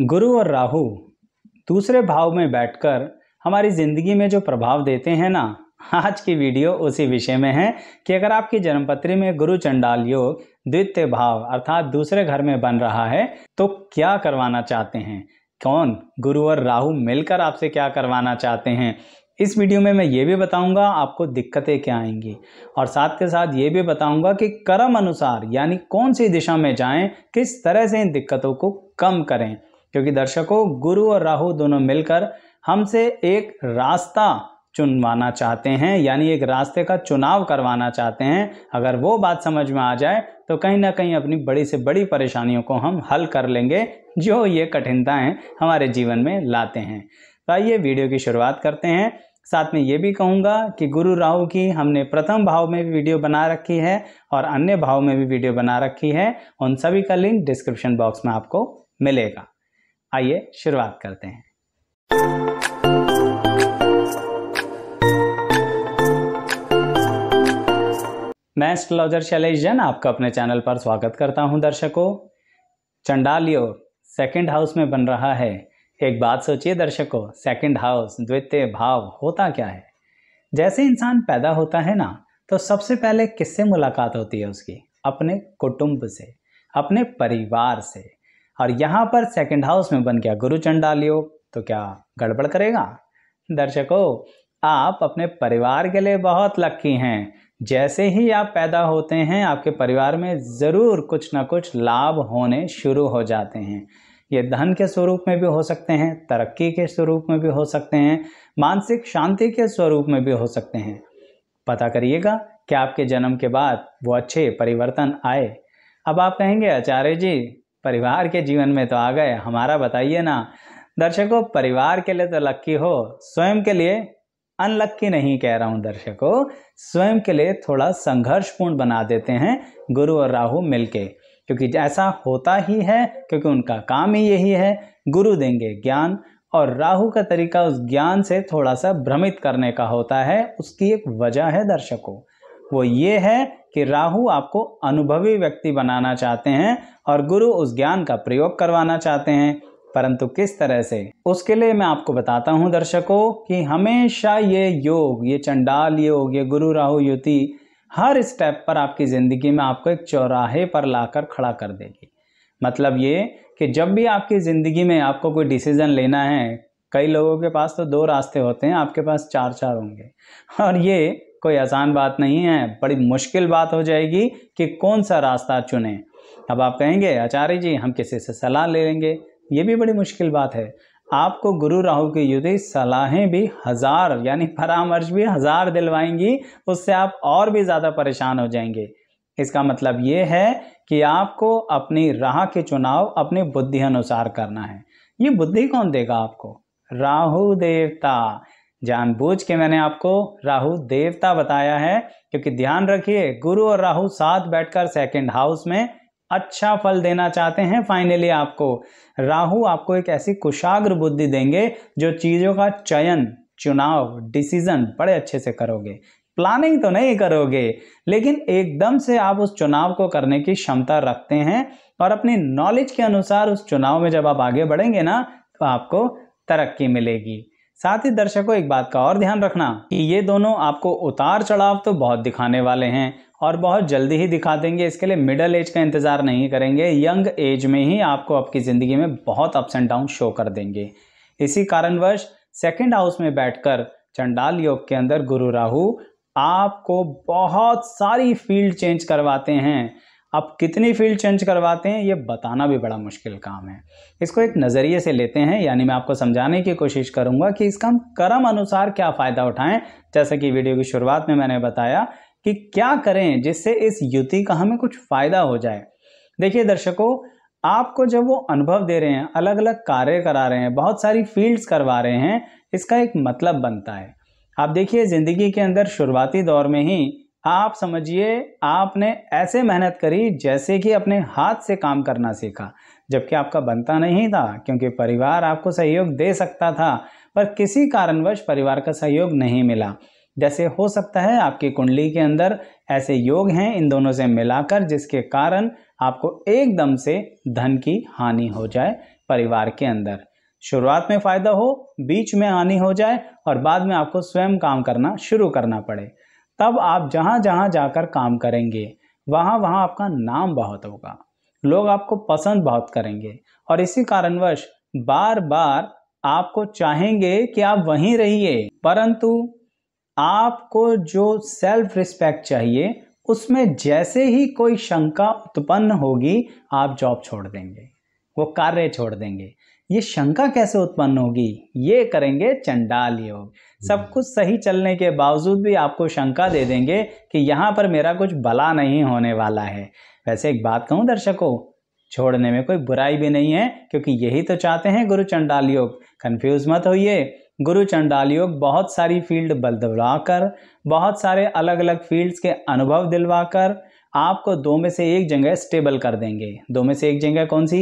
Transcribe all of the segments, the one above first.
गुरु और राहु दूसरे भाव में बैठकर हमारी ज़िंदगी में जो प्रभाव देते हैं ना आज की वीडियो उसी विषय में है कि अगर आपकी जन्मपत्री में गुरु चंडाल योग द्वितीय भाव अर्थात दूसरे घर में बन रहा है तो क्या करवाना चाहते हैं कौन गुरु और राहु मिलकर आपसे क्या करवाना चाहते हैं इस वीडियो में मैं ये भी बताऊंगा आपको दिक्कतें क्या आएंगी और साथ के साथ ये भी बताऊंगा कि कर्म अनुसार यानी कौन सी दिशा में जाएं किस तरह से इन दिक्कतों को कम करें क्योंकि दर्शकों गुरु और राहु दोनों मिलकर हमसे एक रास्ता चुनवाना चाहते हैं यानी एक रास्ते का चुनाव करवाना चाहते हैं अगर वो बात समझ में आ जाए तो कहीं ना कहीं अपनी बड़ी से बड़ी परेशानियों को हम हल कर लेंगे जो ये कठिनताएं हमारे जीवन में लाते हैं तो आइए वीडियो की शुरुआत करते हैं साथ में ये भी कहूँगा कि गुरु राहु की हमने प्रथम भाव में भी वीडियो बना रखी है और अन्य भाव में भी वीडियो बना रखी है उन सभी का लिंक डिस्क्रिप्शन बॉक्स में आपको मिलेगा आइए शुरुआत करते हैं मैं एस्ट्रोलॉजर शैलेश जैन आपका अपने चैनल पर स्वागत करता हूं दर्शकों चंडालियो सेकंड हाउस में बन रहा है एक बात सोचिए दर्शकों सेकंड हाउस द्वितीय भाव होता क्या है जैसे इंसान पैदा होता है ना तो सबसे पहले किससे मुलाकात होती है उसकी अपने कुटुंब से अपने परिवार से और यहाँ पर सेकंड हाउस में बन गया गुरु चंडाल योग तो क्या गड़बड़ करेगा दर्शकों आप अपने परिवार के लिए बहुत लक्की हैं जैसे ही आप पैदा होते हैं आपके परिवार में ज़रूर कुछ ना कुछ लाभ होने शुरू हो जाते हैं ये धन के स्वरूप में भी हो सकते हैं तरक्की के स्वरूप में भी हो सकते हैं मानसिक शांति के स्वरूप में भी हो सकते हैं पता करिएगा कि आपके जन्म के बाद वो अच्छे परिवर्तन आए अब आप कहेंगे आचार्य जी परिवार के जीवन में तो आ गए हमारा बताइए ना दर्शकों परिवार के लिए तो लक्की हो स्वयं के लिए अनलक्की नहीं कह रहा हूं दर्शकों स्वयं के लिए थोड़ा संघर्षपूर्ण बना देते हैं गुरु और राहु मिलके क्योंकि ऐसा होता ही है क्योंकि उनका काम ही यही है गुरु देंगे ज्ञान और राहु का तरीका उस ज्ञान से थोड़ा सा भ्रमित करने का होता है उसकी एक वजह है दर्शकों वो ये है कि राहु आपको अनुभवी व्यक्ति बनाना चाहते हैं और गुरु उस ज्ञान का प्रयोग करवाना चाहते हैं परंतु किस तरह से उसके लिए मैं आपको बताता हूं दर्शकों कि हमेशा ये योग ये चंडाल योग ये गुरु राहु युति हर स्टेप पर आपकी ज़िंदगी में आपको एक चौराहे पर लाकर खड़ा कर देगी मतलब ये कि जब भी आपकी ज़िंदगी में आपको कोई डिसीज़न लेना है कई लोगों के पास तो दो रास्ते होते हैं आपके पास चार चार होंगे और ये कोई आसान बात नहीं है बड़ी मुश्किल बात हो जाएगी कि कौन सा रास्ता चुने अब आप कहेंगे आचार्य जी हम किसी से सलाह ले लेंगे ये भी बड़ी मुश्किल बात है आपको गुरु राहु की युति सलाहें भी हज़ार यानी परामर्श भी हज़ार दिलवाएंगी उससे आप और भी ज़्यादा परेशान हो जाएंगे इसका मतलब ये है कि आपको अपनी राह के चुनाव अपनी बुद्धि अनुसार करना है ये बुद्धि कौन देगा आपको राहु देवता जानबूझ के मैंने आपको राहु देवता बताया है क्योंकि ध्यान रखिए गुरु और राहु साथ बैठकर सेकंड हाउस में अच्छा फल देना चाहते हैं फाइनली आपको राहु आपको एक ऐसी कुशाग्र बुद्धि देंगे जो चीज़ों का चयन चुनाव डिसीजन बड़े अच्छे से करोगे प्लानिंग तो नहीं करोगे लेकिन एकदम से आप उस चुनाव को करने की क्षमता रखते हैं और अपनी नॉलेज के अनुसार उस चुनाव में जब आप आगे बढ़ेंगे ना तो आपको तरक्की मिलेगी साथ ही दर्शकों एक बात का और ध्यान रखना कि ये दोनों आपको उतार चढ़ाव तो बहुत दिखाने वाले हैं और बहुत जल्दी ही दिखा देंगे इसके लिए मिडल एज का इंतज़ार नहीं करेंगे यंग एज में ही आपको आपकी ज़िंदगी में बहुत अप्स एंड डाउन शो कर देंगे इसी कारणवश सेकेंड हाउस में बैठकर चंडाल योग के अंदर गुरु राहु आपको बहुत सारी फील्ड चेंज करवाते हैं आप कितनी फील्ड चेंज करवाते हैं ये बताना भी बड़ा मुश्किल काम है इसको एक नज़रिए से लेते हैं यानी मैं आपको समझाने की कोशिश करूँगा कि इसका हम कर्म अनुसार क्या फ़ायदा उठाएं जैसा कि वीडियो की शुरुआत में मैंने बताया कि क्या करें जिससे इस युति का हमें कुछ फ़ायदा हो जाए देखिए दर्शकों आपको जब वो अनुभव दे रहे हैं अलग अलग कार्य करा रहे हैं बहुत सारी फील्ड्स करवा रहे हैं इसका एक मतलब बनता है आप देखिए ज़िंदगी के अंदर शुरुआती दौर में ही आप समझिए आपने ऐसे मेहनत करी जैसे कि अपने हाथ से काम करना सीखा जबकि आपका बनता नहीं था क्योंकि परिवार आपको सहयोग दे सकता था पर किसी कारणवश परिवार का सहयोग नहीं मिला जैसे हो सकता है आपकी कुंडली के अंदर ऐसे योग हैं इन दोनों से मिलाकर जिसके कारण आपको एकदम से धन की हानि हो जाए परिवार के अंदर शुरुआत में फ़ायदा हो बीच में हानि हो जाए और बाद में आपको स्वयं काम करना शुरू करना पड़े तब आप जहाँ जहाँ जाकर काम करेंगे वहाँ वहाँ आपका नाम बहुत होगा लोग आपको पसंद बहुत करेंगे और इसी कारणवश बार बार आपको चाहेंगे कि आप वहीं रहिए परंतु आपको जो सेल्फ रिस्पेक्ट चाहिए उसमें जैसे ही कोई शंका उत्पन्न होगी आप जॉब छोड़ देंगे वो कार्य छोड़ देंगे ये शंका कैसे उत्पन्न होगी ये करेंगे चंडाल योग सब हम्म। कुछ सही चलने के बावजूद भी आपको शंका दे देंगे कि यहाँ पर मेरा कुछ भला नहीं होने वाला है वैसे एक बात कहूँ दर्शकों छोड़ने में कोई बुराई भी नहीं है क्योंकि यही तो चाहते हैं गुरु चंडाल योग कन्फ्यूज मत होइए गुरु चंडाल योग बहुत सारी फील्ड बल कर बहुत सारे अलग अलग फील्ड्स के अनुभव दिलवाकर आपको दो में से एक जगह स्टेबल कर देंगे दो में से एक जगह कौन सी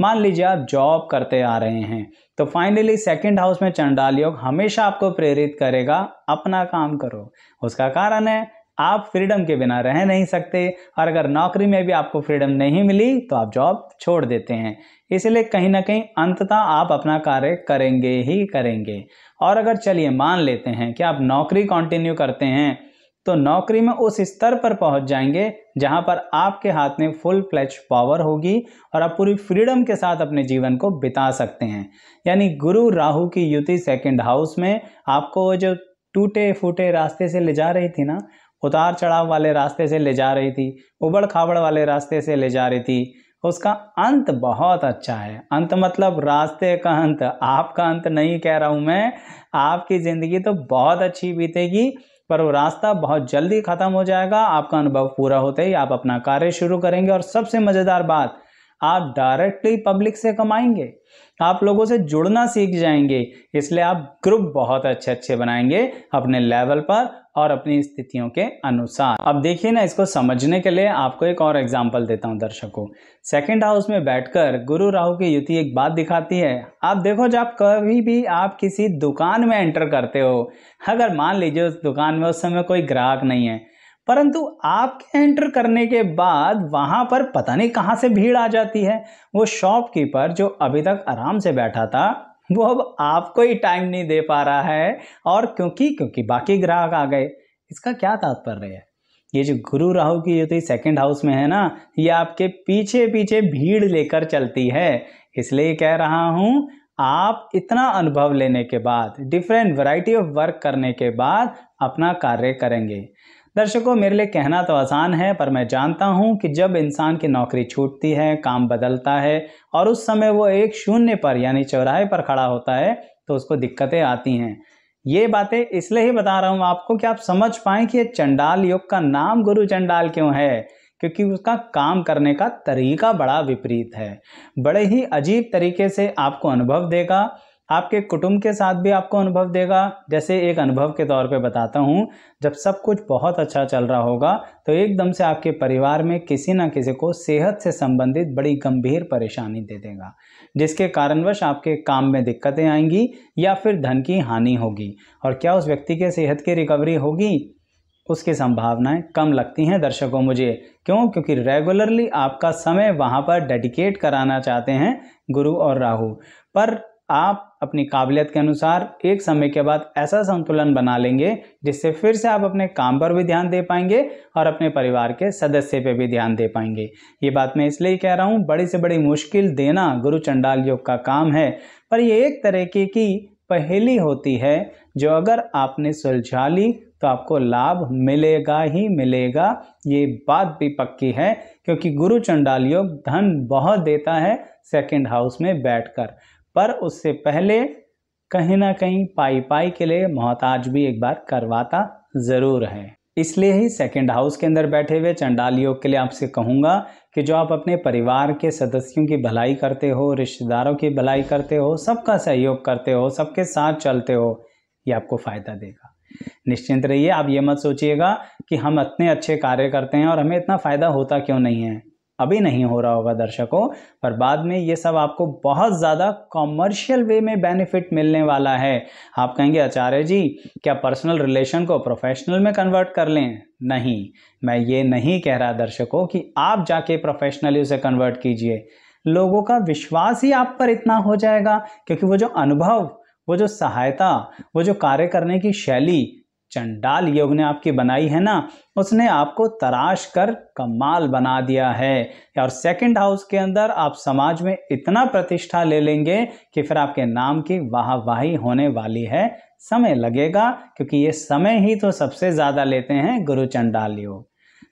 मान लीजिए आप जॉब करते आ रहे हैं तो फाइनली सेकंड हाउस में चंडाल योग हमेशा आपको प्रेरित करेगा अपना काम करो उसका कारण है आप फ्रीडम के बिना रह नहीं सकते और अगर नौकरी में भी आपको फ्रीडम नहीं मिली तो आप जॉब छोड़ देते हैं इसलिए कहीं ना कहीं अंततः आप अपना कार्य करेंगे ही करेंगे और अगर चलिए मान लेते हैं कि आप नौकरी कंटिन्यू करते हैं तो नौकरी में उस स्तर पर पहुंच जाएंगे जहां पर आपके हाथ में फुल फ्लैच पावर होगी और आप पूरी फ्रीडम के साथ अपने जीवन को बिता सकते हैं यानी गुरु राहु की युति सेकंड हाउस में आपको जो टूटे फूटे रास्ते से ले जा रही थी ना उतार चढ़ाव वाले रास्ते से ले जा रही थी उबड़ खाबड़ वाले रास्ते से ले जा रही थी उसका अंत बहुत अच्छा है अंत मतलब रास्ते का अंत आपका अंत नहीं कह रहा हूँ मैं आपकी ज़िंदगी तो बहुत अच्छी बीतेगी पर वो रास्ता बहुत जल्दी ख़त्म हो जाएगा आपका अनुभव पूरा होते ही आप अपना कार्य शुरू करेंगे और सबसे मज़ेदार बात आप डायरेक्टली पब्लिक से कमाएंगे आप लोगों से जुड़ना सीख जाएंगे इसलिए आप ग्रुप बहुत अच्छे अच्छे बनाएंगे अपने लेवल पर और अपनी स्थितियों के अनुसार अब देखिए ना इसको समझने के लिए आपको एक और एग्जाम्पल देता हूँ दर्शकों सेकेंड हाउस में बैठकर गुरु राहु की युति एक बात दिखाती है आप देखो जब कभी भी आप किसी दुकान में एंटर करते हो अगर मान लीजिए उस दुकान में उस समय कोई ग्राहक नहीं है परंतु आपके एंटर करने के बाद वहाँ पर पता नहीं कहाँ से भीड़ आ जाती है वो शॉपकीपर जो अभी तक आराम से बैठा था वो अब आपको ही टाइम नहीं दे पा रहा है और क्योंकि क्योंकि बाकी ग्राहक आ गए इसका क्या तात्पर्य है ये जो गुरु राहु की युति सेकंड हाउस में है ना ये आपके पीछे पीछे भीड़ लेकर चलती है इसलिए कह रहा हूँ आप इतना अनुभव लेने के बाद डिफरेंट वैरायटी ऑफ वर्क करने के बाद अपना कार्य करेंगे दर्शकों मेरे लिए कहना तो आसान है पर मैं जानता हूँ कि जब इंसान की नौकरी छूटती है काम बदलता है और उस समय वो एक शून्य पर यानी चौराहे पर खड़ा होता है तो उसको दिक्कतें आती हैं ये बातें इसलिए ही बता रहा हूँ आपको कि आप समझ पाएँ कि ये चंडाल युग का नाम गुरु चंडाल क्यों है क्योंकि उसका काम करने का तरीका बड़ा विपरीत है बड़े ही अजीब तरीके से आपको अनुभव देगा आपके कुटुंब के साथ भी आपको अनुभव देगा जैसे एक अनुभव के तौर पे बताता हूँ जब सब कुछ बहुत अच्छा चल रहा होगा तो एकदम से आपके परिवार में किसी ना किसी को सेहत से संबंधित बड़ी गंभीर परेशानी दे देगा जिसके कारणवश आपके काम में दिक्कतें आएंगी या फिर धन की हानि होगी और क्या उस व्यक्ति के सेहत की रिकवरी होगी उसकी संभावनाएं कम लगती हैं दर्शकों मुझे क्यों क्योंकि रेगुलरली आपका समय वहाँ पर डेडिकेट कराना चाहते हैं गुरु और राहु पर आप अपनी काबिलियत के अनुसार एक समय के बाद ऐसा संतुलन बना लेंगे जिससे फिर से आप अपने काम पर भी ध्यान दे पाएंगे और अपने परिवार के सदस्य पर भी ध्यान दे पाएंगे ये बात मैं इसलिए कह रहा हूँ बड़ी से बड़ी मुश्किल देना गुरु चंडाल योग का काम है पर ये एक तरीके की पहेली होती है जो अगर आपने सुलझा ली तो आपको लाभ मिलेगा ही मिलेगा ये बात भी पक्की है क्योंकि गुरु चंडाल योग धन बहुत देता है सेकंड हाउस में बैठकर पर उससे पहले कहीं ना कहीं पाई पाई के लिए मोहताज भी एक बार करवाता ज़रूर है इसलिए ही सेकंड हाउस के अंदर बैठे हुए चंडाल योग के लिए आपसे कहूँगा कि जो आप अपने परिवार के सदस्यों की भलाई करते हो रिश्तेदारों की भलाई करते हो सबका सहयोग करते हो सबके साथ चलते हो ये आपको फ़ायदा देगा निश्चिंत रहिए आप ये मत सोचिएगा कि हम इतने अच्छे कार्य करते हैं और हमें इतना फ़ायदा होता क्यों नहीं है अभी नहीं हो रहा होगा दर्शकों पर बाद में ये सब आपको बहुत ज़्यादा कॉमर्शियल वे में बेनिफिट मिलने वाला है आप कहेंगे आचार्य जी क्या पर्सनल रिलेशन को प्रोफेशनल में कन्वर्ट कर लें नहीं मैं ये नहीं कह रहा दर्शकों कि आप जाके प्रोफेशनली उसे कन्वर्ट कीजिए लोगों का विश्वास ही आप पर इतना हो जाएगा क्योंकि वो जो अनुभव वो जो सहायता वो जो कार्य करने की शैली चंडाल योग ने आपकी बनाई है ना उसने आपको तराश कर कमाल बना दिया है और सेकंड हाउस के अंदर आप समाज में इतना प्रतिष्ठा ले लेंगे कि फिर आपके नाम की वाहवाही होने वाली है समय लगेगा क्योंकि ये समय ही तो सबसे ज़्यादा लेते हैं गुरु चंडाल योग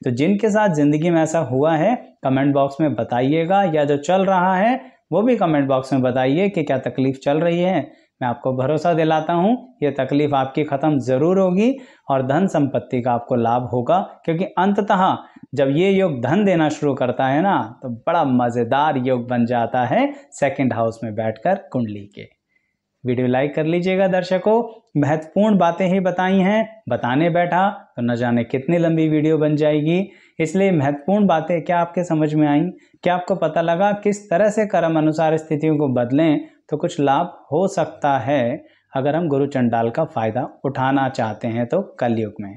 तो जिनके साथ ज़िंदगी में ऐसा हुआ है कमेंट बॉक्स में बताइएगा या जो चल रहा है वो भी कमेंट बॉक्स में बताइए कि क्या तकलीफ चल रही है मैं आपको भरोसा दिलाता हूँ ये तकलीफ आपकी ख़त्म ज़रूर होगी और धन संपत्ति का आपको लाभ होगा क्योंकि अंततः जब ये योग धन देना शुरू करता है ना तो बड़ा मज़ेदार योग बन जाता है सेकंड हाउस में बैठकर कुंडली के वीडियो लाइक कर लीजिएगा दर्शकों महत्वपूर्ण बातें ही बताई हैं बताने बैठा तो न जाने कितनी लंबी वीडियो बन जाएगी इसलिए महत्वपूर्ण बातें क्या आपके समझ में आई क्या आपको पता लगा किस तरह से कर्म अनुसार स्थितियों को बदलें तो कुछ लाभ हो सकता है अगर हम गुरु चंडाल का फ़ायदा उठाना चाहते हैं तो कलयुग में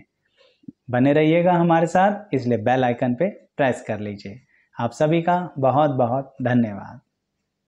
बने रहिएगा हमारे साथ इसलिए बेल आइकन पे प्रेस कर लीजिए आप सभी का बहुत बहुत धन्यवाद